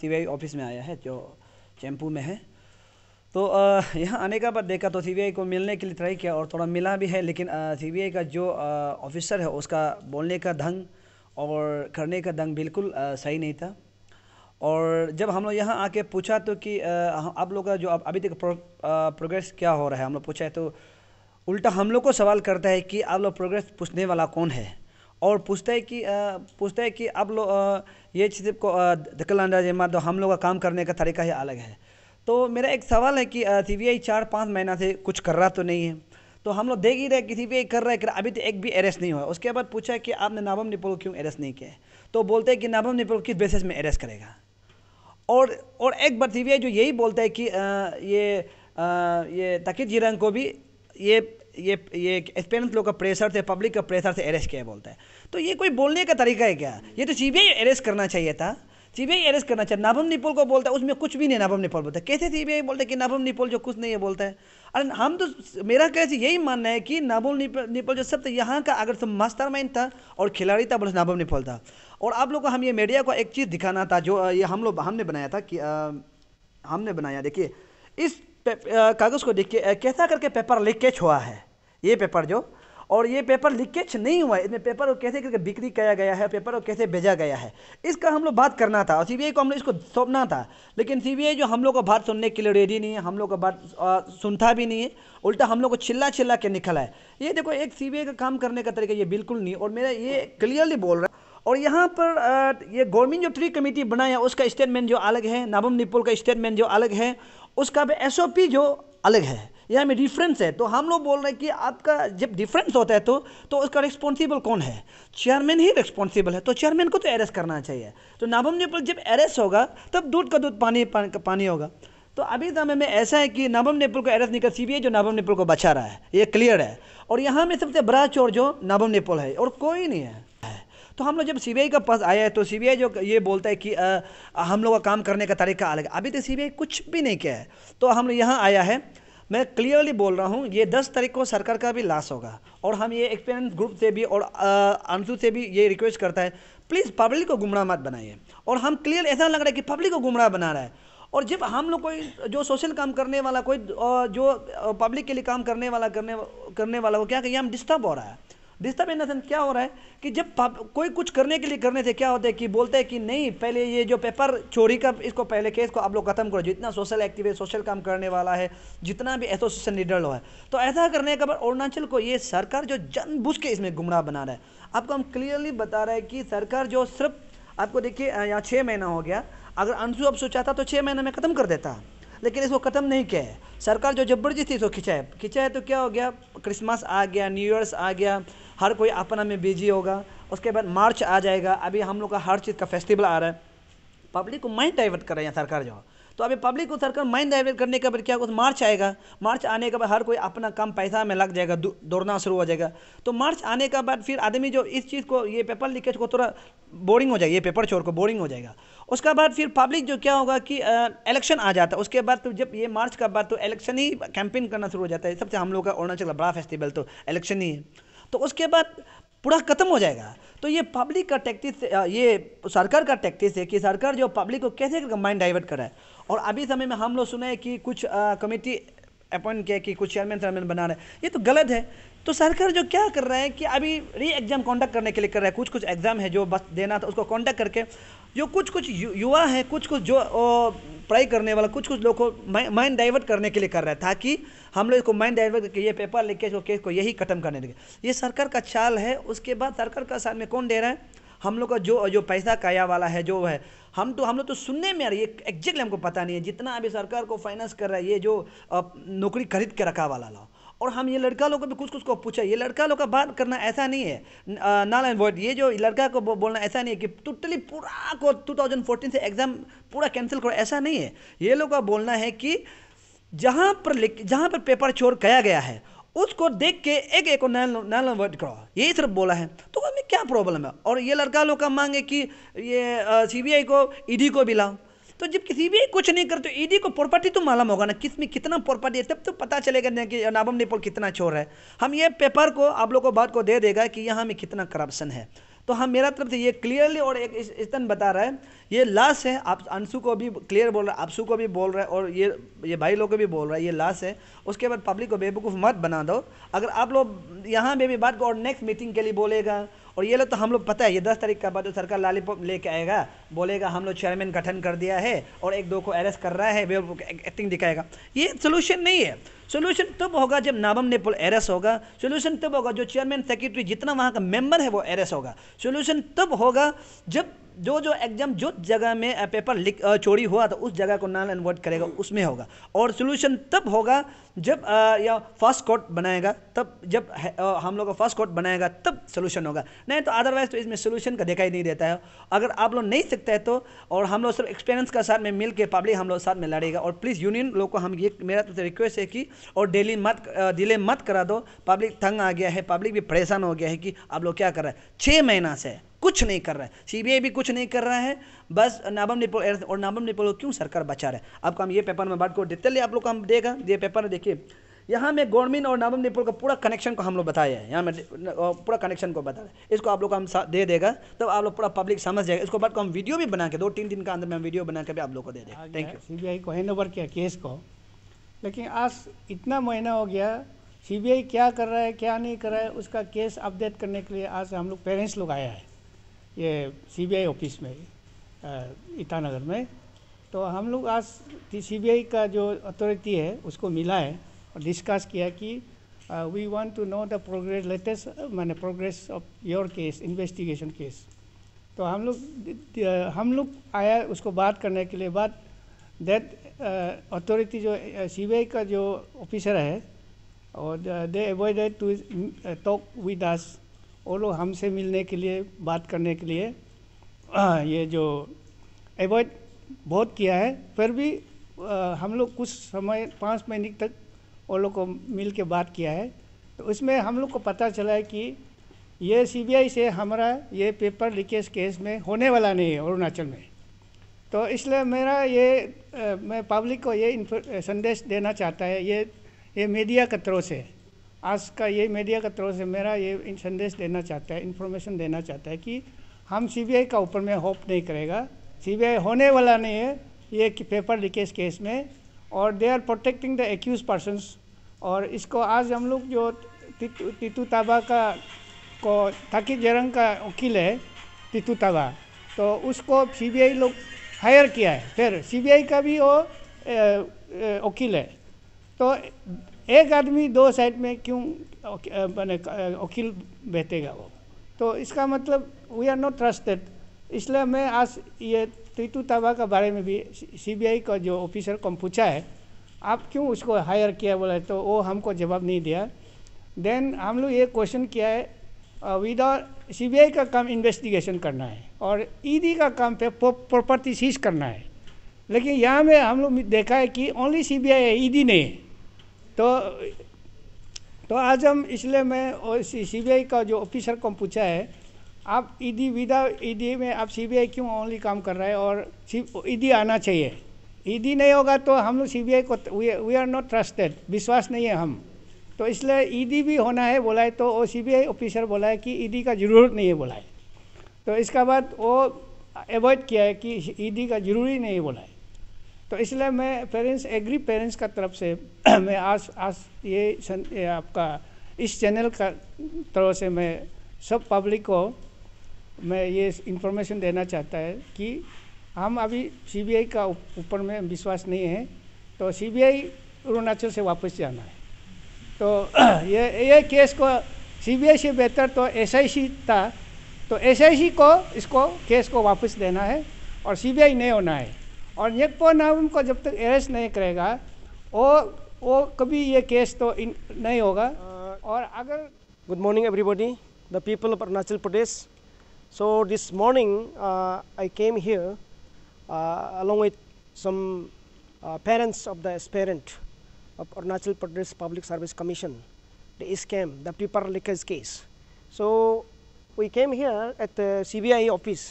CBI office में आया है जो चैम्पू में है तो यहाँ आने का बाद देखा तो सीबीआई को मिलने के लिए ट्राई किया और थोड़ा मिला भी है लेकिन सीबीआई का जो ऑफिसर है उसका बोलने का ढंग और करने का ढंग बिल्कुल सही नहीं था और जब हम लोग यहाँ आके पूछा तो कि आप लोग का जो अभी तक प्रोग्रेस क्या हो रहा है हम लोग पूछा है तो उल्टा हम लोग को सवाल करता है कि आप लोग प्रोग्रेस पूछने वाला कौन है और पूछता है कि पूछता है कि अब लोग ये चीज़ को दखल अंदाज मत हम लोग का काम करने का तरीका ही अलग है तो मेरा एक सवाल है कि सी बी आई चार पाँच महीना से कुछ कर रहा तो नहीं है तो हम लोग देख ही रहे कि सी बी आई कर रहा है कर अभी तो एक भी अरेस्ट नहीं हुआ उसके बाद पूछा कि आपने नाबम निपोल क्यों अरेस्ट नहीं किया तो बोलते हैं कि नाबम निपोल किस बेसिस में अरेस्ट करेगा और और एक बार सी बी आई जो यही बोलता है कि आ, ये आ, ये तकित जीरंग को भी ये ये ये एक्सपेरियंस लोग का प्रेशर से पब्लिक का प्रेशर से अरेस्ट किया बोलता है तो ये कोई बोलने का तरीका है क्या ये तो सी अरेस्ट करना चाहिए था सी बी अरेस्ट करना चाहिए नाभम निपोल को बोलता है उसमें कुछ भी नहीं नाभम निपोल बोलता है कैसे बी बोलता है कि नाभम निपोल जो कुछ नहीं है बोलता है अरे हम तो मेरा कैसे यही मानना है कि नाभम निपोल जो सब तो यहाँ का अगर तो मास्टर माइंड था और खिलाड़ी था बोले नाभम निपोल था और आप लोग को हम ये मीडिया को एक चीज़ दिखाना था जो ये हम लोग हमने बनाया था कि हमने बनाया देखिए इस कागज़ को लिख के कैसा करके पेपर लीकेज हुआ है ये पेपर जो और ये पेपर लीकेज नहीं हुआ है इसमें पेपर को कैसे करके बिक्री किया गया है पेपर को कैसे भेजा गया है इसका हम लोग बात करना था और सी को हम लोग इसको सौंपना था लेकिन सी जो हम लोग को बात सुनने के लिए रेडी नहीं है हम लोग को बात सुनता भी नहीं है उल्टा हम लोग को चिल्ला चिल्ला के निकला है ये देखो एक सी का काम करने का तरीका ये बिल्कुल नहीं और मेरा ये क्लियरली बोल रहा है और यहाँ पर ये गवर्नमेंट जो ट्री कमेटी बनाया उसका स्टेटमेंट जो अलग है नाबम निपोल का स्टेटमेंट जो अलग है उसका भी एस जो अलग है यहाँ में डिफरेंस है तो हम लोग बोल रहे हैं कि आपका जब डिफरेंस होता है तो तो उसका रिस्पॉन्सिबल कौन है चेयरमैन ही रिस्पॉन्सिबल है तो चेयरमैन को तो अरेस्ट करना चाहिए तो नाभम नेपाल जब अरेस्ट होगा तब दूध का दूध पानी पानी होगा तो अभी समय में ऐसा है कि नाभम नेपुल को अरेस्ट नहीं कर सी जो नाभम नेपुल को बचा रहा है ये क्लियर है और यहाँ में सबसे बड़ा चोर जो नाभम नेपुल है और कोई नहीं है तो हम लोग जब सी का पास आया है तो सी जो ये बोलता है कि आ, हम लोग का काम करने का तरीका अलग है अभी तो सी कुछ भी नहीं किया है तो हम यहाँ आया है मैं क्लियरली बोल रहा हूँ ये दस तारीख को सरकार का भी लाश होगा और हम ये एक्सपीरियंस ग्रुप से भी और अंशु से भी ये रिक्वेस्ट करता है प्लीज़ पब्लिक को गुमराह मत बनाइए और हम क्लियर ऐसा लग रहा है कि पब्लिक को गुमराह बना रहा है और जब हम लोग कोई जो सोशल काम करने वाला कोई जो पब्लिक के लिए काम करने वाला करने करने वाला हो क्या कहिए हम डिस्टर्ब हो रहा है डिस्टर्ब इन क्या हो रहा है कि जब कोई कुछ करने के लिए करने से क्या होता है कि बोलते हैं कि नहीं पहले ये जो पेपर चोरी का इसको पहले केस को आप लोग खत्म करो जितना सोशल एक्टिव है सोशल काम करने वाला है जितना भी एसोसिएशन लीडर है तो ऐसा करने के बाद अरुणाचल को ये सरकार जो जन के इसमें गुमराह बना रहा है आपको हम क्लियरली बता रहे हैं कि सरकार जो सिर्फ आपको देखिए यहाँ छः महीना हो गया अगर अंशु अब सोचा था तो छः महीने में ख़त्म कर देता लेकिन इसको ख़त्म नहीं किया है सरकार जो जबरदस्ती इसको खिंचाए खिंचाए तो क्या हो गया क्रिसमस आ गया न्यू ईयर्स आ गया हर कोई अपना में बिजी होगा उसके बाद मार्च आ जाएगा अभी हम लोग का हर चीज़ का फेस्टिवल आ रहा है पब्लिक को माइंड डाइवर्ट कर रहे हैं सरकार जो तो अभी पब्लिक को सरकार माइंड डाइवर्ट करने के बाद क्या कुछ मार्च आएगा मार्च आने के बाद हर कोई अपना कम पैसा में लग जाएगा दौड़ना शुरू हो जाएगा तो मार्च आने के बाद फिर आदमी जो इस चीज़ को ये पेपर लीकेज को थोड़ा बोरिंग हो जाएगा ये पेपर चोर को बोरिंग हो जाएगा उसके बाद फिर पब्लिक जो क्या होगा कि इलेक्शन आ जाता है उसके बाद तो जब ये मार्च का बाद तो इलेक्शन ही कैंपेन करना शुरू हो जाता है सबसे हम लोग का अरुणाचल का बड़ा फेस्टिवल तो इलेक्शन ही है तो उसके बाद पूरा ख़त्म हो जाएगा तो ये पब्लिक का टैक्टिस ये सरकार का टैक्टिस है कि सरकार जो पब्लिक को कैसे माइंड डाइवर्ट कर रहा है और अभी समय में हम लोग सुने कि कुछ कमेटी अपॉइंट किया कि कुछ चेयरमैन चेयरमैन बना रहे ये तो गलत है तो सरकार जो क्या कर रहा है कि अभी री एग्ज़ाम कॉन्डक्ट करने के लिए कर रहा है कुछ कुछ एग्ज़ाम है जो बस देना था उसको कॉन्डक्ट करके जो कुछ कुछ युवा है कुछ कुछ जो पढ़ाई करने वाला कुछ कुछ लोग को माइंड डाइवर्ट करने के लिए कर रहा है ताकि हम लोग इसको माइंड डाइवर्ट करके ये पेपर लिख के इसको केस को यही ख़त्म करने देंगे ये सरकार का चाल है उसके बाद सरकार का साथ में कौन दे रहा है हम लोग का जो जो पैसा काया वाला है जो है हम तो हम लोग तो सुनने में आ रही है एग्जैक्टली हमको पता नहीं है जितना अभी सरकार को फाइनेंस कर रहा है ये जो नौकरी खरीद के रखा वाला लाओ और हम ये लड़का लोग को भी कुछ कुछ को पूछा ये लड़का लोग का बात करना ऐसा नहीं है नाल एंड वर्ड ये जो लड़का को बोलना ऐसा नहीं है कि टोटली पूरा को 2014 से एग्ज़ाम पूरा कैंसिल करो ऐसा नहीं है ये लोग का बोलना है कि जहाँ पर लिख जहाँ पर पेपर चोर किया गया है उसको देख के एक एक को नैल वर्ड करो यही सिर्फ बोला है तो हमें क्या प्रॉब्लम है और ये लड़का लोग का मांग है कि ये सीबीआई को ईडी e को भी लाओ तो जब किसी भी कुछ नहीं करते ईडी को प्रॉपर्टी तो मालूम होगा ना किस में कितना प्रॉपर्टी है तब तो पता चलेगा ना कि नाबम नेपोल कितना चोर है हम ये पेपर को आप लोगों को बात को दे देगा कि यहाँ में कितना करप्शन है तो हम मेरा तरफ से ये क्लियरली और एक तरह बता रहा है ये लाश है आप अंशु को भी क्लियर बोल रहे हैं आपसू को भी बोल रहे हैं और ये ये भाई लोग को भी बोल रहा है ये लाश है उसके बाद पब्लिक को बेवकूफ़ मत बना दो अगर आप लोग यहाँ पे भी बात को और नेक्स्ट मीटिंग के लिए बोलेगा और ये लोग तो हम लोग पता है ये दस तारीख का बाद जो तो सरकार पॉप लेके आएगा बोलेगा हम लोग चेयरमैन गठन कर दिया है और एक दो को अरेस्ट कर रहा है वे एक्टिंग दिखाएगा ये सोल्यूशन नहीं है सोल्यूशन तब होगा जब नाबम ने पुल होगा सोल्यूशन तब होगा जो चेयरमैन सेक्रेटरी जितना वहाँ का मेंबर है वो अरेस्ट होगा सोल्यूशन तब होगा जब जो जो एग्जाम जो जगह में पेपर लिक चोरी हुआ था तो उस जगह को नाल इन्वर्ट करेगा उसमें होगा और सोल्यूशन तब होगा जब या फर्स्ट कोर्ट बनाएगा तब जब हम लोग का फर्स्ट कोर्ट बनाएगा तब सोल्यूशन होगा नहीं तो अदरवाइज तो इसमें सोल्यूशन का दिखाई नहीं देता है अगर आप लोग नहीं सीखते हैं तो और हम लोग सब एक्सपीरियंस का साथ में मिल के पब्लिक हम लोग साथ में लड़ेगा और प्लीज़ यूनियन लोग को हम ये मेरा तो रिक्वेस्ट है कि और डेली मत डिले मत करा दो पब्लिक तंग आ गया है पब्लिक भी परेशान हो गया है कि आप लोग क्या कर रहे हैं छः महीना से कुछ नहीं कर रहा है सीबीआई भी कुछ नहीं कर रहा है बस नाबम निपोल और नाबम निपोल क्यों सरकार बचा रहा है आपका हम ये पेपर में बात को डिटेल आप लोग का हम देगा ये पेपर देखिए यहाँ में गवर्नमेंट और नाबम निपोल का पूरा कनेक्शन को हम लोग बताया है यहाँ में पूरा कनेक्शन को बताया हैं इसको आप लोग को हम दे देगा तब आप लोग पूरा पब्लिक समझ जाएगा इसको बाद को हम वीडियो भी बना के दो तीन दिन का अंदर में हम वीडियो बना के भी आप लोग को दे देंगे थैंक यू सीबीआई को हैंड ओवर किया केस को लेकिन आज इतना महीना हो गया आई क्या कर रहा है क्या नहीं कर रहा है उसका केस अपडेट करने के लिए आज हम लोग पेरेंट्स लोग आया है ये सीबीआई ऑफिस में ईटानगर में तो हम लोग आज सीबीआई का जो अथॉरिटी है उसको मिला है और डिस्कस किया कि we want to know the progress latest मैंने progress of your case investigation case तो हम लोग हम लोग आया उसको बात करने के लिए बात दैट अथॉरिटी जो आई का जो ऑफिसर है और they avoided to talk with us वो लोग हमसे मिलने के लिए बात करने के लिए ये जो एवॉइड बहुत किया है फिर भी हम लोग कुछ समय पाँच महीने तक वो लोग को मिल के बात किया है तो उसमें हम लोग को पता चला है कि ये सीबीआई से हमारा ये पेपर लीकेज केस में होने वाला नहीं है अरुणाचल में तो इसलिए मेरा ये आ, मैं पब्लिक को ये संदेश देना चाहता है ये ये मीडिया के तरफ से आज का ये मीडिया का तरफ से मेरा ये संदेश देना चाहता है इन्फॉर्मेशन देना चाहता है कि हम सीबीआई का ऊपर में होप नहीं करेगा सीबीआई होने वाला नहीं है ये पेपर लीकेज केस में और they are protecting the accused persons और इसको आज हम लोग जो टीटू ताबा का को ताकिब जरंग का वकील है टीटू ताबा तो उसको सीबीआई लोग हायर किया है फिर सीबीआई का भी वो वकील है तो एक आदमी दो साइड में क्यों मैंने वकील बैठेगा वो तो इसका मतलब वी आर नॉट ट्रस्टेड इसलिए मैं आज ये तीतू ताबा के बारे में भी सीबीआई का जो ऑफिसर को हम पूछा है आप क्यों उसको हायर किया बोला तो वो हमको जवाब नहीं दिया देन हम लोग ये क्वेश्चन किया है विदाउट सीबीआई का काम इन्वेस्टिगेशन करना है और ईडी e का काम पे प्रॉपर्टी सीज करना है लेकिन यहाँ में हम लोग देखा है कि ओनली सी आई है ईडी e नहीं है तो तो आज हम इसलिए मैं सी बी आई का जो ऑफिसर को पूछा है आप ईडी e विदा ईडी e में आप सीबीआई क्यों ओनली काम कर रहा है और ईडी e आना चाहिए ईडी नहीं होगा तो हम लोग सीबीआई को वी आर नॉट ट्रस्टेड विश्वास नहीं है हम तो इसलिए ईडी भी होना है बोला है तो वो सीबीआई ऑफिसर बोला है कि ईडी का ज़रूरत नहीं है बोला है तो इसका बाद वो एवॉइड किया है कि ईडी का ज़रूरी नहीं बोला है तो इसलिए मैं पेरेंट्स एग्री पेरेंट्स का तरफ से मैं आज आज ये, सन, ये आपका इस चैनल का तरफ से मैं सब पब्लिक को मैं ये इंफॉर्मेशन देना चाहता है कि हम अभी सीबीआई का ऊपर में विश्वास नहीं है तो सीबीआई अरुणाचल से वापस जाना है तो ये ये केस को सीबीआई से बेहतर तो एसआईसी था तो एसआईसी को इसको केस को वापस देना है और सीबीआई नहीं होना है और एक पौनावन तो को जब तक अरेस्ट नहीं करेगा वो वो कभी ये केस तो नहीं होगा uh, और अगर good morning everybody the people of Arunachal Pradesh so this morning I came here along with some parents of the aspirant of Arunachal Pradesh public service commission the scam the paper leakage case so we came here at C B I office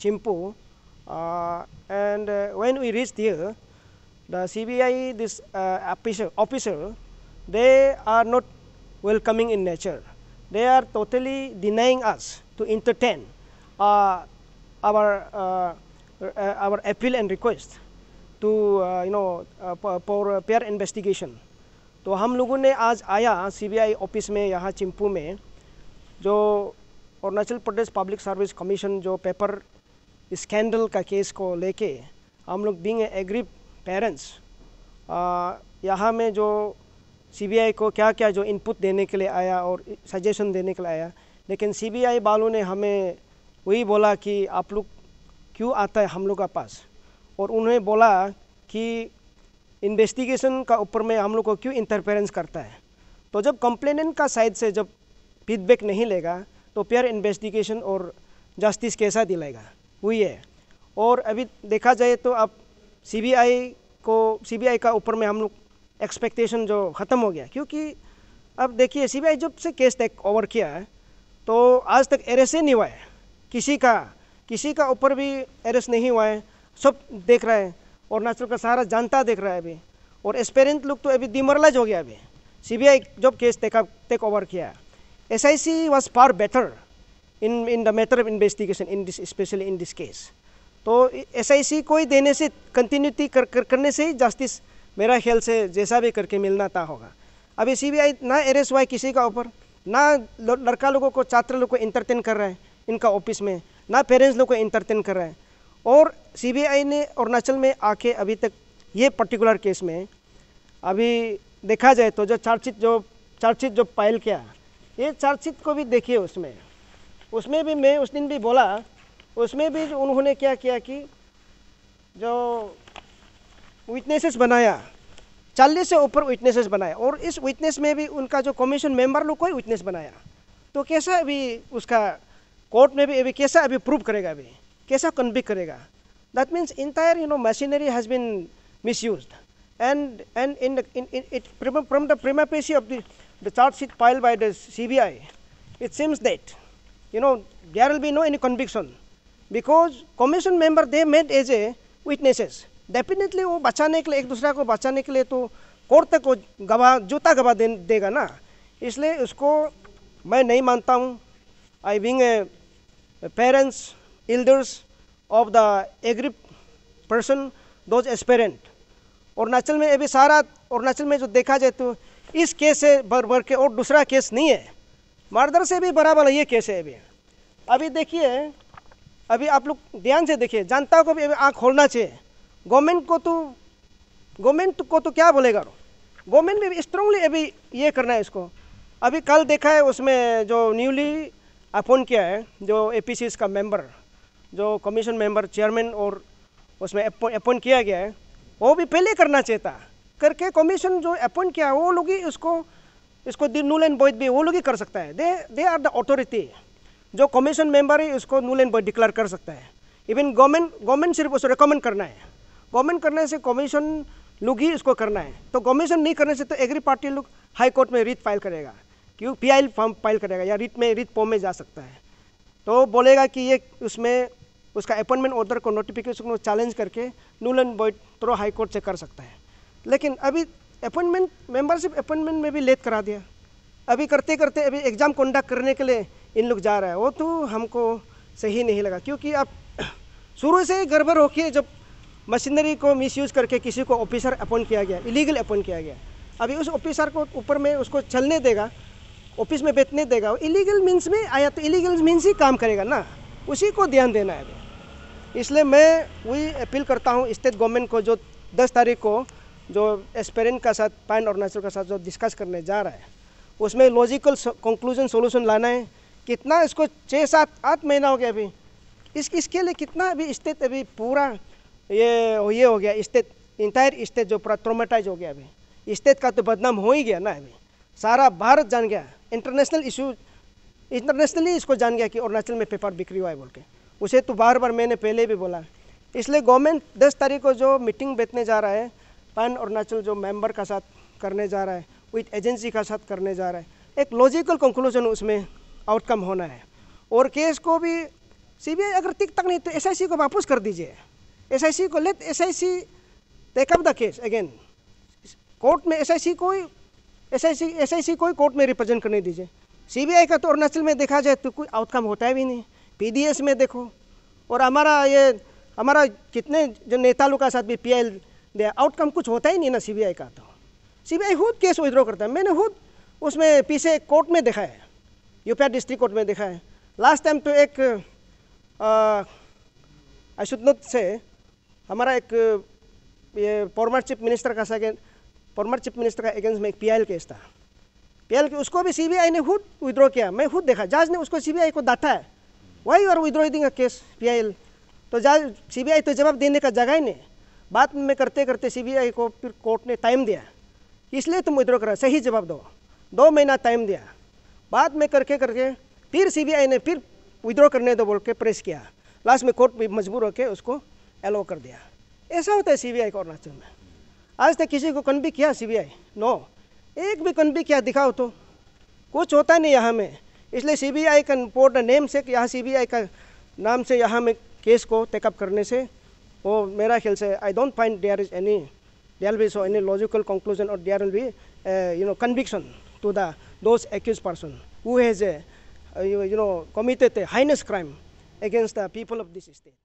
Chimpu uh, and uh, when we reached here, the CBI, this uh, official officer, they are not welcoming in nature. They are totally denying us to entertain uh, our uh, our appeal and request to uh, you know for uh, peer investigation. तो हम लोगों ने आज आया CBI office में यहाँ चिंपू में जो Arunachal Pradesh public service commission जो पेपर स्कैंडल का केस को लेके हम लोग बींग एग्री पेरेंट्स यहाँ में जो सीबीआई को क्या क्या जो इनपुट देने के लिए आया और सजेशन देने के लिए आया लेकिन सीबीआई वालों ने हमें वही बोला कि आप लोग क्यों आता है हम लोग का पास और उन्हें बोला कि इन्वेस्टिगेशन का ऊपर में हम लोग को क्यों इंटरफेरेंस करता है तो जब कंप्लेनेंट का साइड से जब फीडबैक नहीं लेगा तो प्यार इन्वेस्टिगेशन और जस्टिस कैसा दिलाएगा हुई है और अभी देखा जाए तो अब सीबीआई को सीबीआई का ऊपर में हम लोग एक्सपेक्टेशन जो ख़त्म हो गया क्योंकि अब देखिए सीबीआई जब से केस टेक ओवर किया है तो आज तक एरेस्ट ही नहीं हुआ है किसी का किसी का ऊपर भी एरेस्ट नहीं हुआ है सब देख रहा है और नेचुरल का सारा जानता देख रहा है अभी और एक्सपेरेंट लोग तो अभी डिमरलाइज हो गया अभी सीबीआई जब केस टेक टेक ओवर किया S I C was far better in in the matter of investigation in this specially in this case तो एस आई सी को ही देने से कंटिन्यूटी कर, कर करने से ही जस्टिस मेरा ख्याल से जैसा भी करके मिलना था होगा अभी सी बी आई ना अरेस्ट हुआ है किसी का ऊपर ना लड़का लोगों को छात्र लोग को इंटरटेन कर रहा है इनका ऑफिस में ना पेरेंट्स लोग को इंटरटेन कर रहा है और सी बी आई ने अरुणाचल में आके अभी तक ये पर्टिकुलर केस में अभी देखा जाए तो जो चार्जशीट जो चार्जशीट जो फाइल किया ये चार्जशीट को भी देखिए उसमें उसमें भी मैं उस दिन भी बोला उसमें भी उन्होंने क्या किया कि जो विटनेसेस बनाया चालीस से ऊपर विटनेसेस बनाया और इस विटनेस में भी उनका जो कमीशन मेंबर लोग को ही विटनेस बनाया तो कैसा अभी उसका कोर्ट में भी अभी कैसा अभी प्रूव करेगा अभी कैसा कन्विक करेगा that means entire you know machinery has been misuse and and in it in the prima facie of the facie file the the C B I it seems that you know, there will be no any conviction. Because commission member they made as a witnesses definitely वो बचाने के लिए एक दूसरा को बचाने के लिए तो कोर्ट तक वो गवाह जूता गवाह दे, देगा ना इसलिए उसको मैं नहीं मानता हूँ I being a parents elders of the aggrieved person those aspirant Arunachal में अभी सारा अरुणाचल में जो देखा जाए तो इस केस से भर भर के और दूसरा केस नहीं है मर्दर से भी बराबर है ये केस है अभी अभी देखिए अभी आप लोग ध्यान से देखिए जनता को भी अभी आँख खोलना चाहिए गवर्नमेंट को तो गवर्नमेंट को तो क्या बोलेगा गवर्नमेंट भी स्ट्रांगली अभी ये करना है इसको अभी कल देखा है उसमें जो न्यूली अपॉइंट किया है जो ए का मेंबर जो कमीशन मेंबर चेयरमैन और उसमें अपॉइंट किया गया है वो भी पहले करना चाहता था करके कमीशन जो अपॉइंट किया है वो लोग ही उसको इसको दी नूल एंड बॉयद भी वो लोग ही कर सकता है they they are the authority जो कमीशन मेंबर है उसको नूल एंड बॉयद डिक्लेयर कर सकता है इवन गवर्नमेंट गवर्नमेंट सिर्फ उसको रिकमेंड करना है गवर्नमेंट करने से कमीशन लोग ही इसको करना है तो कमीशन नहीं करने से तो एग्री पार्टी लोग हाई कोर्ट में रीत फाइल करेगा क्यों पी आई फॉर्म फाइल करेगा या रीत में रीत फॉर्म में जा सकता है तो बोलेगा कि ये उसमें उसका अपॉइंटमेंट ऑर्डर को नोटिफिकेशन को चैलेंज करके and void through high court से कर सकता है लेकिन अभी अपॉइंटमेंट मेंबरशिप अपॉइंटमेंट में भी लेट करा दिया अभी करते करते अभी एग्ज़ाम कंडक्ट करने के लिए इन लोग जा रहा है वो तो हमको सही नहीं लगा क्योंकि आप शुरू से ही गड़बड़ होके जब मशीनरी को मिसयूज करके किसी को ऑफिसर अपॉइंट किया गया इलीगल अपॉइंट किया गया अभी उस ऑफिसर को ऊपर में उसको चलने देगा ऑफिस में बैठने देगा इलीगल मीन्स में आया तो इलीगल मीन्स ही काम करेगा ना उसी को ध्यान देना है इसलिए मैं वही अपील करता हूँ स्टेट गवर्नमेंट को जो 10 तारीख को जो एस्पेरेंट का साथ पाइन और नेचुरल का साथ जो डिस्कस करने जा रहा है उसमें लॉजिकल कंक्लूजन सोल्यूशन लाना है कितना इसको छः सात आठ महीना हो गया अभी इस इसके लिए कितना अभी स्टेट अभी पूरा ये ये हो गया स्टेट इंटायर स्टेट जो पूरा ट्रोमेटाइज हो गया अभी स्टेट का तो बदनाम हो ही गया ना अभी सारा भारत जान गया इंटरनेशनल इशू इंटरनेशनली इसको जान गया कि अरुणाचल में पेपर बिक्री हुआ है बोल के उसे तो बार बार मैंने पहले भी बोला इसलिए गवर्नमेंट दस तारीख को जो मीटिंग बैठने जा रहा है पैन अरुणाचल जो मेंबर का साथ करने जा रहा है विथ एजेंसी का साथ करने जा रहा है एक लॉजिकल कंक्लूजन उसमें आउटकम होना है और केस को भी सी अगर टिक तक नहीं तो एस को वापस कर दीजिए एस को let I C take up the case again court में एसआईसी को ही आई सी को ही कोर्ट में रिप्रेजेंट करने दीजिए सीबीआई का तो अरुणाचल में देखा जाए तो कोई आउटकम होता है भी नहीं पीडीएस में देखो और हमारा ये हमारा कितने जो नेता लोग का साथ भी पीएल दे आउटकम कुछ होता ही नहीं ना सीबीआई का तो सीबीआई खुद केस विद्रो करता है मैंने खुद उसमें पीछे कोर्ट में देखा है यूपीआर डिस्ट्रिक्ट कोर्ट में देखा है लास्ट टाइम तो एक अशुद्धनुत से हमारा एक ये फॉर्मर चीफ मिनिस्टर का सेकेंड फॉर्मर चीफ मिनिस्टर का अगेंस्ट में एक पी केस था पीएल के उसको भी सीबीआई ने खुद विद्रॉ किया मैं खुद देखा जज ने उसको सीबीआई को डाटा है वही और आर विद्रॉइंग केस पीआईएल तो जज सीबीआई तो जवाब देने का जगह ही नहीं बाद में करते करते आई को फिर कोर्ट ने टाइम दिया इसलिए तुम विद्रो करा सही जवाब दो दो महीना टाइम दिया बाद में करके करके फिर आई ने फिर विद्रो करने दो बोल के प्रेस किया लास्ट में कोर्ट भी मजबूर होकर उसको एलो कर दिया ऐसा होता है सी आई को अरुणाचल में आज तक किसी को कन्वी किया सी बी आई नो एक भी कन्वी किया दिखाओ तो कुछ होता नहीं यहाँ में इसलिए सी बी आई का पोर्ट नेम से यहाँ सी बी आई का नाम से यहाँ में केस को टेकअप करने से वो मेरा ख्याल से I don't find there is any there will be so any logical conclusion और there will be you know conviction to the those accused person who has a, uh, you, you know committed a heinous crime against the people of this state